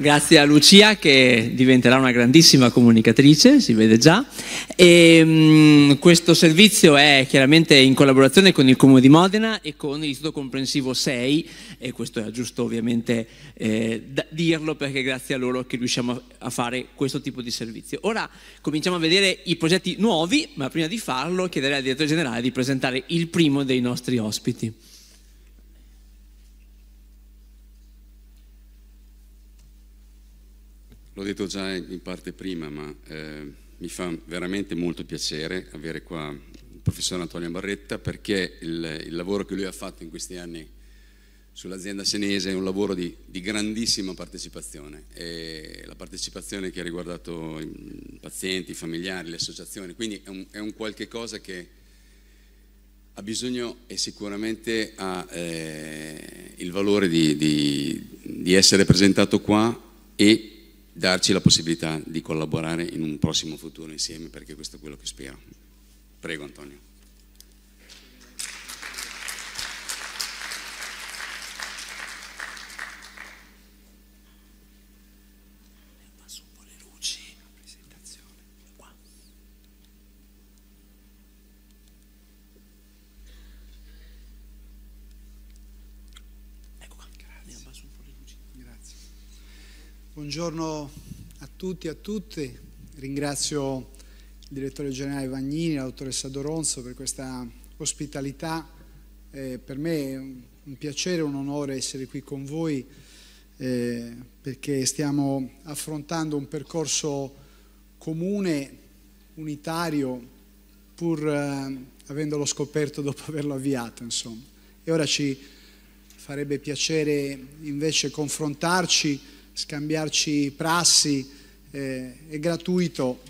Grazie a Lucia che diventerà una grandissima comunicatrice, si vede già. E, ehm, mh, questo servizio è chiaramente in collaborazione con il Comune di Modena e con l'Istituto Comprensivo 6 e questo è giusto ovviamente eh, dirlo perché è grazie a loro che riusciamo a fare questo tipo di servizio. Ora cominciamo a vedere i progetti nuovi, ma prima di farlo chiederei al direttore generale di presentare il primo dei nostri ospiti. L'ho detto già in parte prima, ma eh, mi fa veramente molto piacere avere qua il professor Antonio Barretta perché il, il lavoro che lui ha fatto in questi anni sull'azienda senese è un lavoro di, di grandissima partecipazione e la partecipazione che ha riguardato mm, i pazienti, i familiari, le associazioni, quindi è un, è un qualche cosa che ha bisogno e sicuramente ha eh, il valore di, di, di essere presentato qua e darci la possibilità di collaborare in un prossimo futuro insieme perché questo è quello che spero. Prego Antonio. Buongiorno a tutti e a tutte, ringrazio il direttore generale Vagnini, la dottoressa Doronzo per questa ospitalità, eh, per me è un piacere, un onore essere qui con voi eh, perché stiamo affrontando un percorso comune, unitario, pur eh, avendolo scoperto dopo averlo avviato. Insomma. E ora ci farebbe piacere invece confrontarci scambiarci prassi, eh, è gratuito,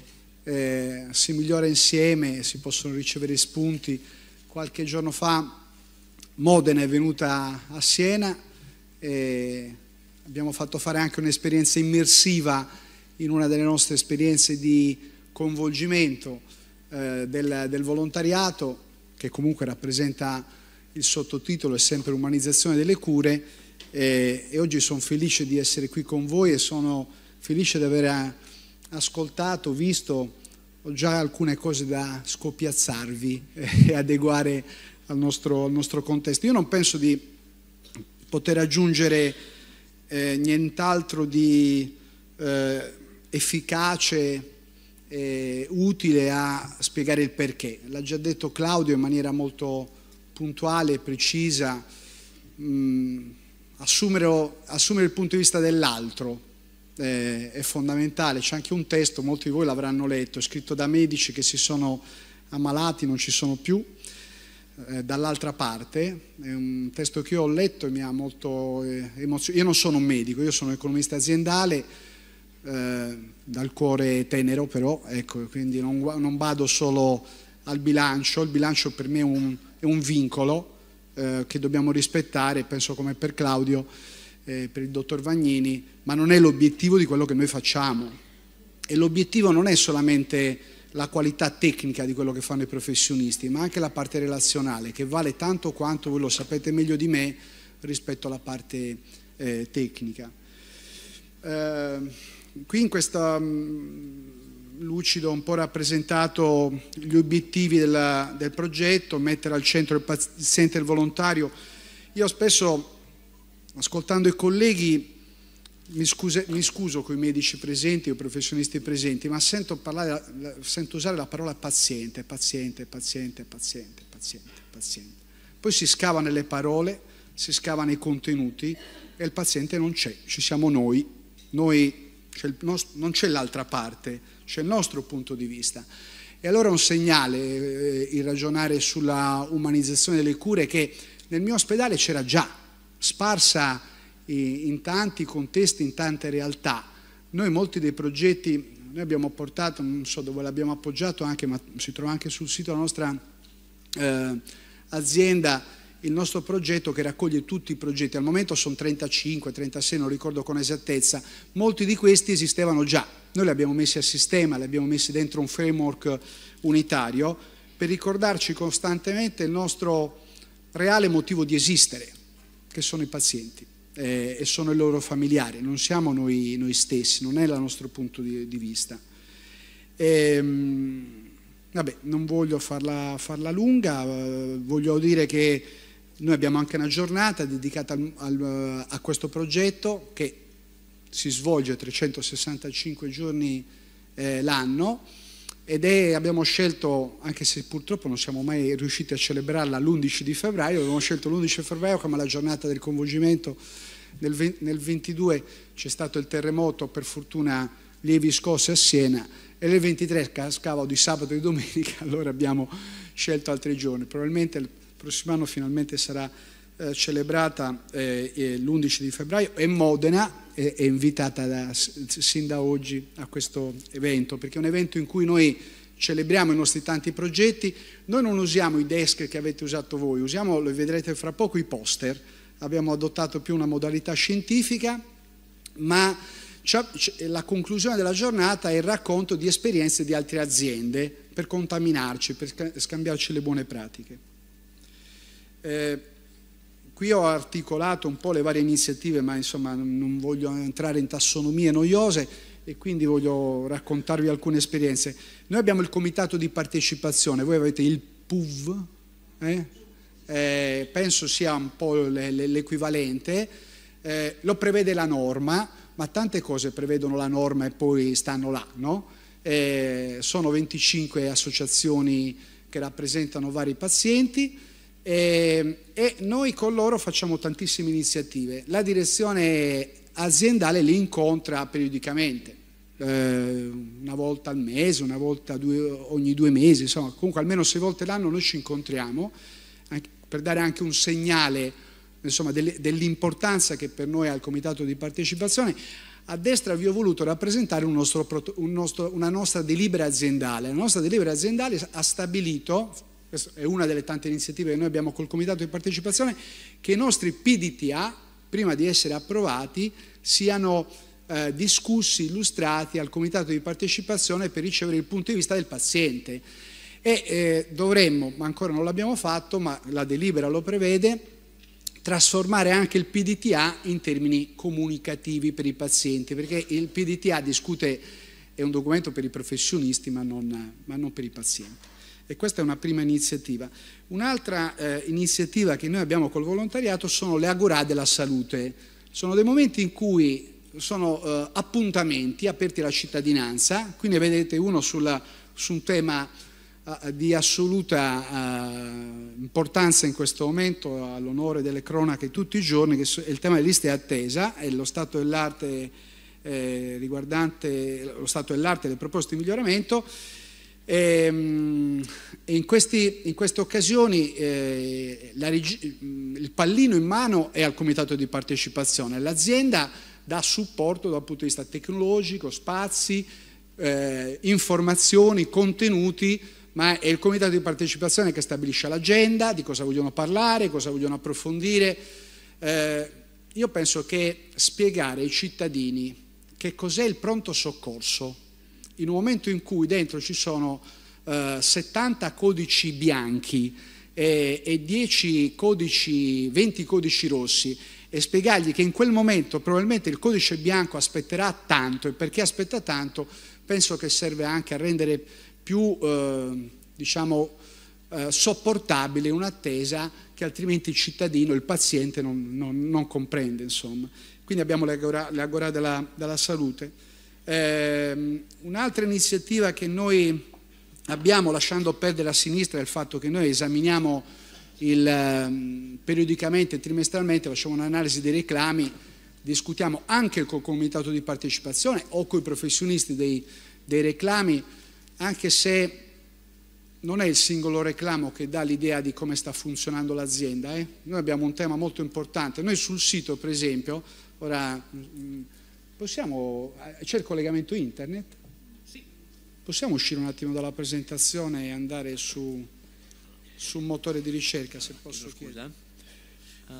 eh, si migliora insieme, si possono ricevere spunti. Qualche giorno fa Modena è venuta a Siena e abbiamo fatto fare anche un'esperienza immersiva in una delle nostre esperienze di coinvolgimento eh, del, del volontariato, che comunque rappresenta il sottotitolo è sempre umanizzazione delle cure e, e oggi sono felice di essere qui con voi e sono felice di aver eh, ascoltato, visto, ho già alcune cose da scopiazzarvi e adeguare al nostro, al nostro contesto. Io non penso di poter aggiungere eh, nient'altro di eh, efficace e utile a spiegare il perché. L'ha già detto Claudio in maniera molto puntuale e precisa. Mm, assumere, assumere il punto di vista dell'altro eh, è fondamentale. C'è anche un testo, molti di voi l'avranno letto, scritto da medici che si sono ammalati, non ci sono più, eh, dall'altra parte. È un testo che io ho letto e mi ha molto eh, emozionato. Io non sono un medico, io sono un economista aziendale. Eh, dal cuore tenero però, ecco, quindi non, non, vado solo al bilancio, il bilancio per me è un, è un vincolo, eh, che dobbiamo rispettare, penso come per Claudio, eh, per il dottor Vagnini, ma non è l'obiettivo di quello che noi facciamo. E l'obiettivo non è solamente la qualità tecnica di quello che fanno i professionisti, ma anche la parte relazionale, che vale tanto quanto voi lo sapete meglio di me rispetto alla parte eh, tecnica. Eh, qui in questa... Mh, mm, lucido un po' rappresentato gli obiettivi della, del progetto, mettere al centro il paziente e il volontario. Io spesso, ascoltando i colleghi, mi, scuse, mi scuso con i medici presenti o i professionisti presenti, ma sento, parlare, sento usare la parola paziente, paziente, paziente, paziente, paziente, paziente. Poi si scava nelle parole, si scava nei contenuti e il paziente non c'è, ci siamo noi. Noi nostro, non c'è l'altra parte, c'è il nostro punto di vista. E allora è un segnale eh, il ragionare sulla umanizzazione delle cure che nel mio ospedale c'era già, sparsa in, eh, in tanti contesti, in tante realtà. Noi molti dei progetti, noi abbiamo portato, non so dove l'abbiamo appoggiato anche, ma si trova anche sul sito della nostra eh, azienda, il nostro progetto che raccoglie tutti i progetti, al momento sono 35, 36, non ricordo con esattezza, molti di questi esistevano già, noi li abbiamo messi a sistema, li abbiamo messi dentro un framework unitario per ricordarci costantemente il nostro reale motivo di esistere, che sono i pazienti eh, e sono i loro familiari, non siamo noi, noi stessi, non è il nostro punto di, di vista. E, ehm, vabbè, non voglio farla, farla lunga, eh, voglio dire che noi abbiamo anche una giornata dedicata al, al, a questo progetto che si svolge 365 giorni eh, l'anno ed è, abbiamo scelto, anche se purtroppo non siamo mai riusciti a celebrarla l'11 di febbraio, abbiamo scelto l'11 febbraio come la giornata del coinvolgimento. Nel, nel 22 c'è stato il terremoto, per fortuna lievi scosse a Siena, e nel 23 cascava di sabato e di domenica, allora abbiamo scelto altri giorni. Probabilmente prossimo anno finalmente sarà eh, celebrata eh, eh l'11 di febbraio e Modena è, è invitata da, sin da oggi a questo evento, perché è un evento in cui noi celebriamo i nostri tanti progetti, noi non usiamo i desk che avete usato voi, usiamo, lo vedrete fra poco, i poster, abbiamo adottato più una modalità scientifica, ma la conclusione della giornata è il racconto di esperienze di altre aziende per contaminarci, per scambiarci le buone pratiche. Eh, qui ho articolato un po' le varie iniziative, ma insomma non voglio entrare in tassonomie noiose e quindi voglio raccontarvi alcune esperienze. Noi abbiamo il comitato di partecipazione, voi avete il PUV, eh? Eh, penso sia un po' l'equivalente, eh, lo prevede la norma, ma tante cose prevedono la norma e poi stanno là, no? Eh, sono 25 associazioni che rappresentano vari pazienti, e, ehm, e noi con loro facciamo tantissime iniziative. La direzione aziendale li incontra periodicamente, eh, una volta al mese, una volta due, ogni due mesi, insomma, comunque almeno sei volte l'anno noi ci incontriamo anche, per dare anche un segnale dell'importanza che per noi ha il comitato di partecipazione. A destra vi ho voluto rappresentare un nostro, un nostro, una nostra delibera aziendale. La nostra delibera aziendale ha stabilito, questa è una delle tante iniziative che noi abbiamo col comitato di partecipazione, che i nostri PDTA, prima di essere approvati, siano eh, discussi, illustrati al comitato di partecipazione per ricevere il punto di vista del paziente. E eh, dovremmo, ma ancora non l'abbiamo fatto, ma la delibera lo prevede, trasformare anche il PDTA in termini comunicativi per i pazienti, perché il PDTA discute, è un documento per i professionisti, ma non, ma non per i pazienti. E questa è una prima iniziativa. Un'altra eh, iniziativa che noi abbiamo col volontariato sono le agorà della salute. Sono dei momenti in cui sono eh, appuntamenti aperti alla cittadinanza, qui ne vedete uno sulla, su un tema eh, di assoluta eh, importanza in questo momento, all'onore delle cronache tutti i giorni, che è il tema delle liste attesa e lo stato dell'arte eh, riguardante lo stato dell'arte e le proposte di miglioramento e, ehm, in, questi, in, queste occasioni eh, la, mm, il pallino in mano è al comitato di partecipazione, l'azienda dà supporto dal punto di vista tecnologico, spazi, eh, informazioni, contenuti, ma è il comitato di partecipazione che stabilisce l'agenda, di cosa vogliono parlare, cosa vogliono approfondire. Eh, io penso che spiegare ai cittadini che cos'è il pronto soccorso, in un momento in cui dentro ci sono eh, 70 codici bianchi e, e 10 codici, 20 codici rossi e spiegargli che in quel momento probabilmente il codice bianco aspetterà tanto e perché aspetta tanto penso che serve anche a rendere più eh, diciamo, eh, sopportabile un'attesa che altrimenti il cittadino, il paziente non, non, non comprende. Insomma. Quindi abbiamo l'agora, l'agora della, della salute. Eh, un'altra iniziativa che noi abbiamo, lasciando perdere a sinistra, è il fatto che noi esaminiamo il, ehm, periodicamente, trimestralmente, facciamo un'analisi dei reclami, discutiamo anche col comitato di partecipazione o con i professionisti dei, dei reclami, anche se non è il singolo reclamo che dà l'idea di come sta funzionando l'azienda. Eh? Noi abbiamo un tema molto importante. Noi sul sito, per esempio, ora mm, mm, Possiamo, eh, c'è il collegamento internet? Sì. Possiamo uscire un attimo dalla presentazione e andare su, su un motore di ricerca, se posso Scusa.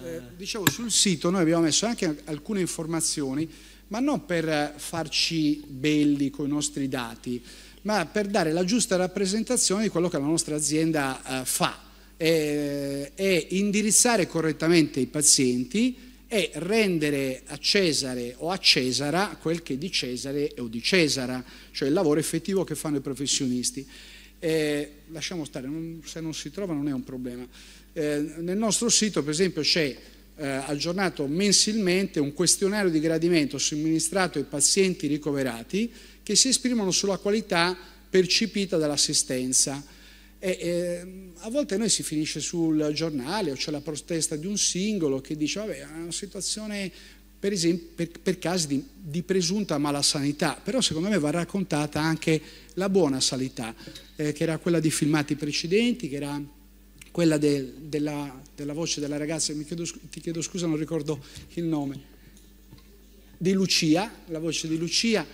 Eh, eh, dicevo, sul sito noi abbiamo messo anche alcune informazioni, ma non per eh, farci belli con i nostri dati, ma per dare la giusta rappresentazione di quello che la nostra azienda eh, fa e, e indirizzare correttamente i pazienti è rendere a Cesare o a Cesara quel che è di Cesare o di Cesara, cioè il lavoro effettivo che fanno i professionisti. Eh, lasciamo stare, non, se non si trova non è un problema. Eh, nel nostro sito, per esempio, c'è eh, aggiornato mensilmente un questionario di gradimento somministrato ai pazienti ricoverati che si esprimono sulla qualità percepita dall'assistenza e, eh, a volte noi si finisce sul giornale o c'è la protesta di un singolo che dice vabbè è una situazione per, esempio, per, per casi di, di, presunta malasanità, però secondo me va raccontata anche la buona sanità, eh, che era quella di filmati precedenti, che era quella de, della, della, voce della ragazza, chiedo, ti chiedo scusa non ricordo il nome, di Lucia, la voce di Lucia,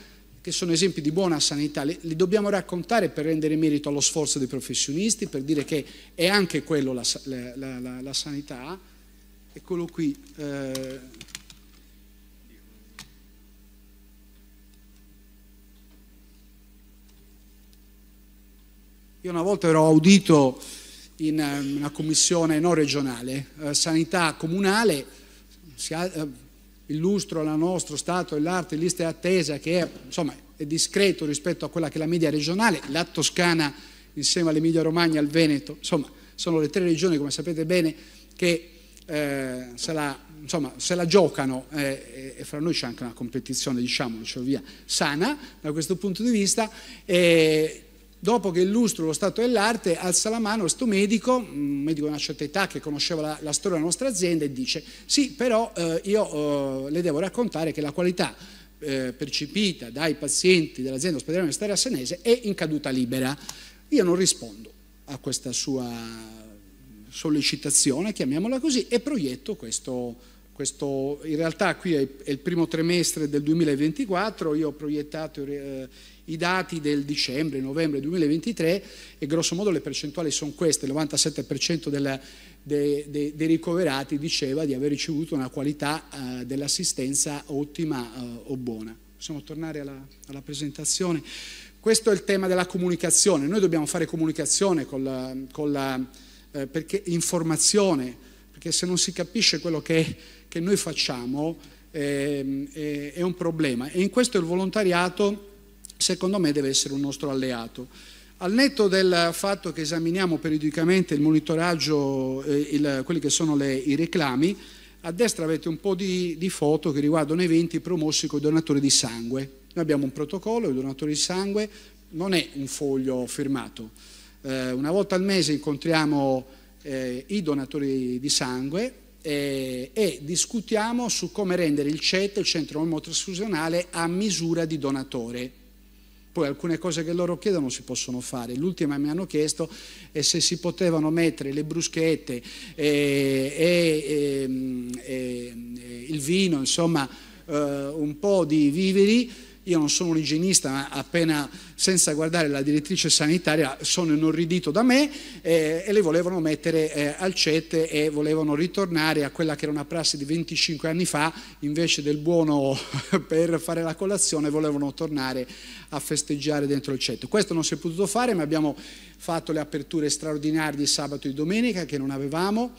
che sono esempi di buona sanità, li, li, dobbiamo raccontare per rendere merito allo sforzo dei professionisti, per dire che è anche quello la, la, la, la sanità. Eccolo qui. Eh, Io una volta ero audito in eh, una commissione non regionale, eh, sanità comunale, si, eh, illustro la nostro Stato e l'arte, liste attesa, che è, insomma, è discreto rispetto a quella che è la media regionale, la Toscana insieme all'Emilia Romagna, al Veneto, insomma, sono le tre regioni, come sapete bene, che eh, se, la, insomma, se, la, giocano eh, e fra noi c'è anche una competizione, diciamolo, cioè via, sana da questo punto di vista. Eh, dopo che illustro lo stato dell'arte, alza la mano questo medico, un medico di una certa età che conosceva la, la storia della nostra azienda e dice sì, però eh, io eh, le devo raccontare che la qualità eh, percepita dai pazienti dell'azienda ospedale universitaria senese è in caduta libera. Io non rispondo a questa sua sollecitazione, chiamiamola così, e proietto questo questo, in realtà qui è il primo trimestre del 2024, io ho proiettato eh, i dati del dicembre, novembre 2023 e grosso modo le percentuali sono queste, il 97% della, de, de, dei ricoverati diceva di aver ricevuto una qualità eh, dell'assistenza ottima eh, o buona. Possiamo tornare alla, alla presentazione? Questo è il tema della comunicazione, noi dobbiamo fare comunicazione con la, con la, perché informazione, perché se non si capisce quello che è che noi facciamo ehm, è un problema e in questo il volontariato secondo me deve essere un nostro alleato. Al netto del fatto che esaminiamo periodicamente il monitoraggio, eh, il, quelli che sono le, i reclami, a destra avete un po' di, di foto che riguardano eventi promossi con i donatori di sangue. Noi abbiamo un protocollo, i donatori di sangue non è un foglio firmato. Eh, una volta al mese incontriamo eh, i donatori di sangue, eh, e discutiamo su come rendere il CET, il centro omotrasfusionale, a misura di donatore. Poi alcune cose che loro chiedono si possono fare. L'ultima mi hanno chiesto è se si potevano mettere le bruschette eh, e, e, e, e il vino, insomma eh, un po' di viveri io non sono un igienista, ma appena senza guardare la direttrice sanitaria sono inorridito da me eh, e le volevano mettere eh, al CET e volevano ritornare a quella che era una prassi di 25 anni fa, invece del buono per fare la colazione volevano tornare a festeggiare dentro il CET. Questo non si è potuto fare, ma abbiamo fatto le aperture straordinarie di sabato e di domenica che non avevamo.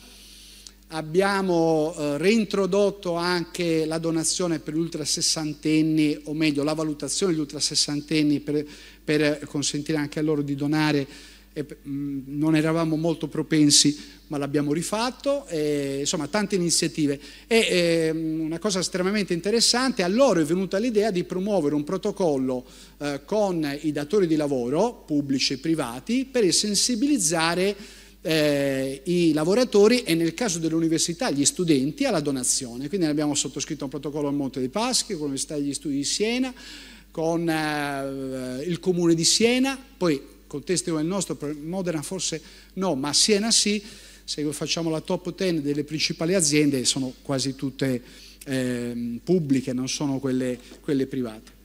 Abbiamo eh, reintrodotto anche la donazione per gli ultra sessantenni, o meglio la valutazione degli ultrasessantenni per, per consentire anche a loro di donare. E, mh, mm, non eravamo molto propensi, ma l'abbiamo rifatto. E, insomma, tante iniziative. E eh, una cosa estremamente interessante, a loro è venuta l'idea di promuovere un protocollo eh, con i datori di lavoro, pubblici e privati, per sensibilizzare eh, i lavoratori e nel caso dell'università gli studenti alla donazione. Quindi abbiamo sottoscritto un protocollo al Monte dei Paschi con l'Università degli Studi di Siena, con eh, il Comune di Siena, poi contesto come il nostro, Modena forse no, ma Siena sì, se facciamo la top 10 delle principali aziende sono quasi tutte eh, pubbliche, non sono quelle, quelle private.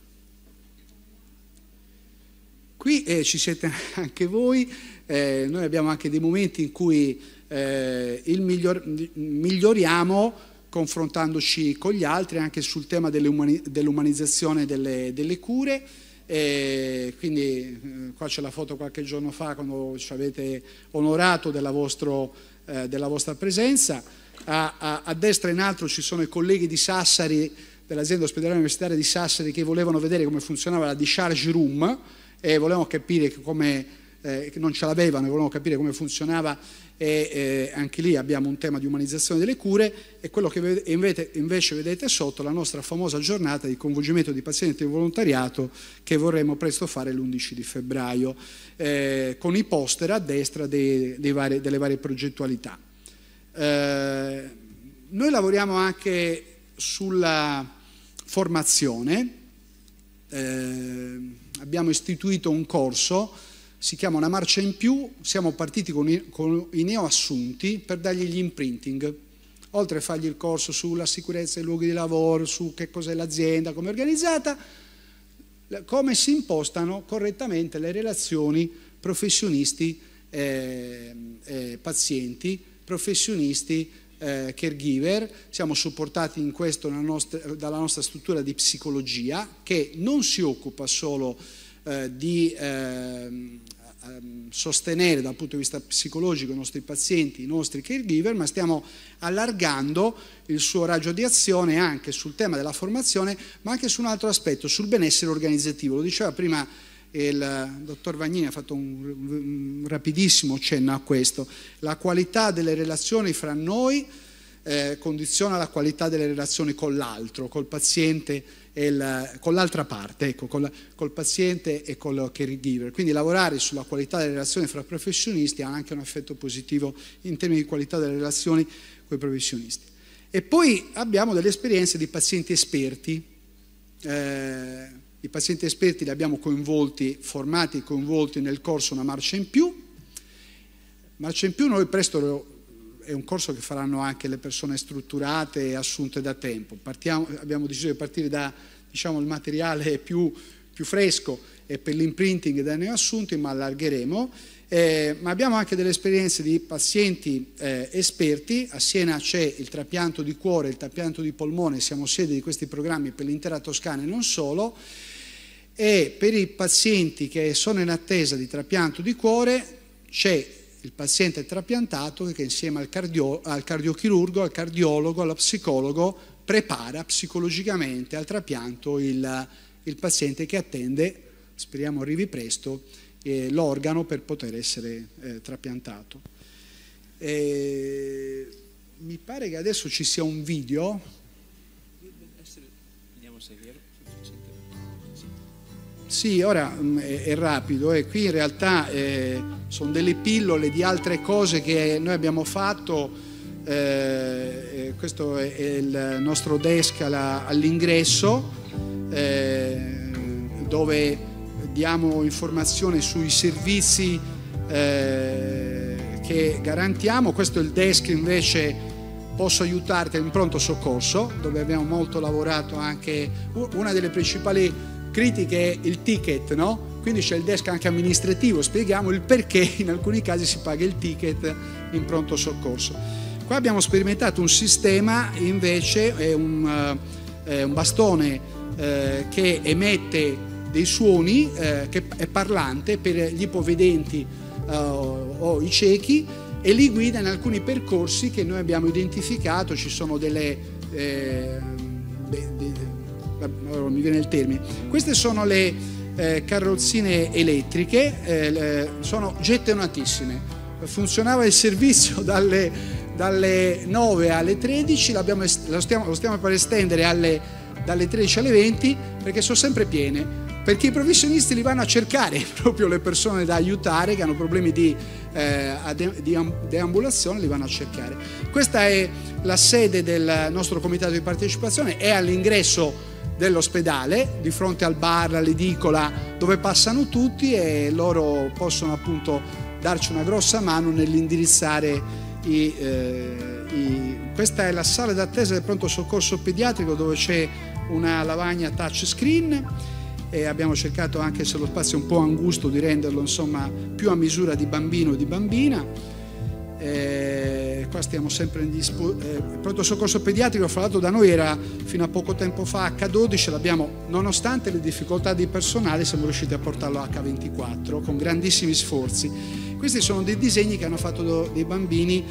Qui eh, ci siete anche voi, eh, noi abbiamo anche dei momenti in cui eh, miglior, miglioriamo confrontandoci con gli altri anche sul tema dell'umanizzazione delle, delle cure. E eh, quindi eh, qua c'è la foto qualche giorno fa quando ci avete onorato della, vostro, eh, della vostra presenza. A, a, a, destra in alto ci sono i colleghi di Sassari, dell'azienda ospedale universitaria di Sassari, che volevano vedere come funzionava la discharge room e volevamo capire come eh, non ce l'avevano e volevamo capire come funzionava e eh, anche lì abbiamo un tema di umanizzazione delle cure e quello che invece, invece, vedete sotto la nostra famosa giornata di coinvolgimento di pazienti e volontariato che vorremmo presto fare l'11 di febbraio eh, con i poster a destra dei, dei vari, delle varie progettualità. Eh, noi lavoriamo anche sulla formazione eh, abbiamo istituito un corso, si chiama Una marcia in più, siamo partiti con i, con i neoassunti per dargli gli imprinting, oltre a fargli il corso sulla sicurezza dei luoghi di lavoro, su che cos'è l'azienda, come è organizzata, come si impostano correttamente le relazioni professionisti eh, eh, pazienti, professionisti eh, caregiver, siamo supportati in questo nostra, dalla nostra struttura di psicologia che non si occupa solo eh, di eh, sostenere dal punto di vista psicologico i nostri pazienti, i nostri caregiver, ma stiamo allargando il suo raggio di azione anche sul tema della formazione, ma anche su un altro aspetto, sul benessere organizzativo. Lo diceva prima il eh, dottor Vagnini ha fatto un, rapidissimo cenno a questo, la qualità delle relazioni fra noi eh, condiziona la qualità delle relazioni con l'altro, col paziente e il, con l'altra parte, ecco, col, col, paziente e col caregiver. Quindi lavorare sulla qualità delle relazioni fra professionisti ha anche un effetto positivo in termini di qualità delle relazioni con i professionisti. E poi abbiamo delle esperienze di pazienti esperti. Eh, i pazienti esperti li abbiamo coinvolti, formati e coinvolti nel corso Una marcia in più. Marcia in più noi presto è un corso che faranno anche le persone strutturate e assunte da tempo. Partiamo, abbiamo deciso di partire dal diciamo, materiale più, più, fresco e per l'imprinting da neoassunti, ma allargheremo. Eh, ma abbiamo anche delle esperienze di pazienti eh, esperti. A Siena c'è il trapianto di cuore, il trapianto di polmone, siamo sede di questi programmi per l'intera Toscana e non solo e per i pazienti che sono in attesa di trapianto di cuore c'è il paziente trapiantato che insieme al, cardio, al cardiochirurgo, al cardiologo, allo psicologo prepara psicologicamente al trapianto il, il paziente che attende, speriamo arrivi presto, eh, l'organo per poter essere eh, trapiantato. E, mi pare che adesso ci sia un video. Vediamo se è vero. Sì, ora mm, è, è rapido e eh. qui in realtà eh, sono delle pillole di altre cose che noi abbiamo fatto. Eh, eh questo è il nostro desk alla, all'ingresso eh, dove diamo informazione sui servizi eh, che garantiamo. Questo è il desk invece Posso aiutarti in pronto soccorso dove abbiamo molto lavorato anche una delle principali Critiche è il ticket, no? Quindi c'è il desk anche amministrativo, spieghiamo il perché in alcuni casi si paga il ticket in pronto soccorso. Qua abbiamo sperimentato un sistema invece, è un, eh, è un bastone eh, che emette dei suoni, eh, che è parlante per gli ipovedenti o i ciechi e li guida in alcuni percorsi che noi abbiamo identificato, ci sono delle... Eh, adesso eh, mi viene il termine, queste sono le eh, carrozzine elettriche, eh, sono gettonatissime. Funzionava il servizio dalle, dalle 9 alle 13, lo stiamo, lo stiamo per estendere alle, dalle 13 alle 20 perché sono sempre piene perché i professionisti li vanno a cercare proprio le persone da aiutare che hanno problemi di, eh, di deambulazione, li vanno a cercare. Questa è la sede del nostro comitato di partecipazione, è all'ingresso dell'ospedale, di fronte al bar, all'edicola, dove passano tutti e loro possono appunto darci una grossa mano nell'indirizzare i, eh, i... Questa è la sala d'attesa del pronto soccorso pediatrico dove c'è una lavagna touchscreen e abbiamo cercato anche se lo spazio è un po' angusto di renderlo insomma più a misura di bambino o di bambina. Eh, qua stiamo sempre in dispo- eh, pronto soccorso pediatrico, fra l'altro da noi era fino a poco tempo fa H12, l'abbiamo, nonostante le difficoltà di personale, siamo riusciti a portarlo a H24 con grandissimi sforzi. Questi sono dei disegni che hanno fatto dei bambini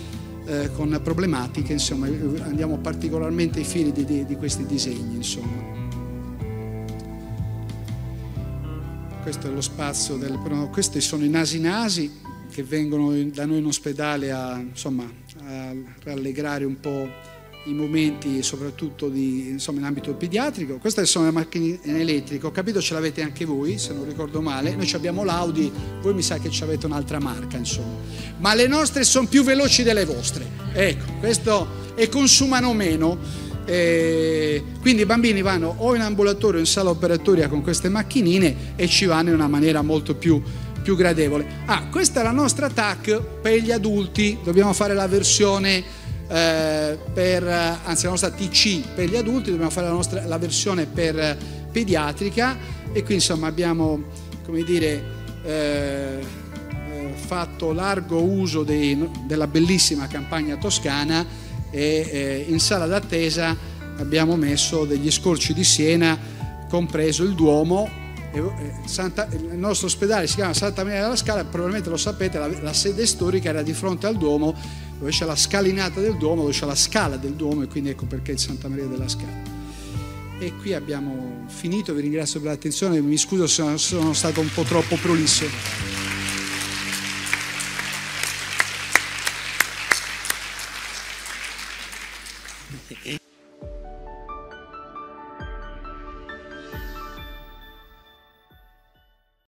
eh, con problematiche, insomma, eh, andiamo particolarmente ai fili di, di, di questi disegni, insomma. Questo è lo spazio del... questi sono i nasi nasi, che vengono da noi in ospedale a, insomma, a rallegrare un po' i momenti soprattutto di, insomma, in ambito pediatrico. Queste sono le macchine elettriche, ho capito ce l'avete anche voi, se non ricordo male. Noi abbiamo l'Audi, voi mi sa che ci avete un'altra marca, insomma. Ma le nostre sono più veloci delle vostre, ecco, questo, e consumano meno. E eh, quindi i bambini vanno o in ambulatorio o in sala operatoria con queste macchinine e ci vanno in una maniera molto più più gradevole. Ah, questa è la nostra TAC per gli adulti, dobbiamo fare la versione eh, per, anzi la nostra TC per gli adulti, dobbiamo fare la, nostra, la versione per eh, pediatrica e qui insomma abbiamo, come dire, eh, eh, fatto largo uso dei, della bellissima campagna toscana e eh, in sala d'attesa abbiamo messo degli scorci di Siena, compreso il Duomo eh, Santa, il nostro ospedale si chiama Santa Maria della Scala, probabilmente lo sapete, la, la, sede storica era di fronte al Duomo, dove c'è la scalinata del Duomo, dove c'è la scala del Duomo e quindi ecco perché è Santa Maria della Scala. E qui abbiamo finito, vi ringrazio per l'attenzione, mi scuso se sono stato un po' troppo prolisso.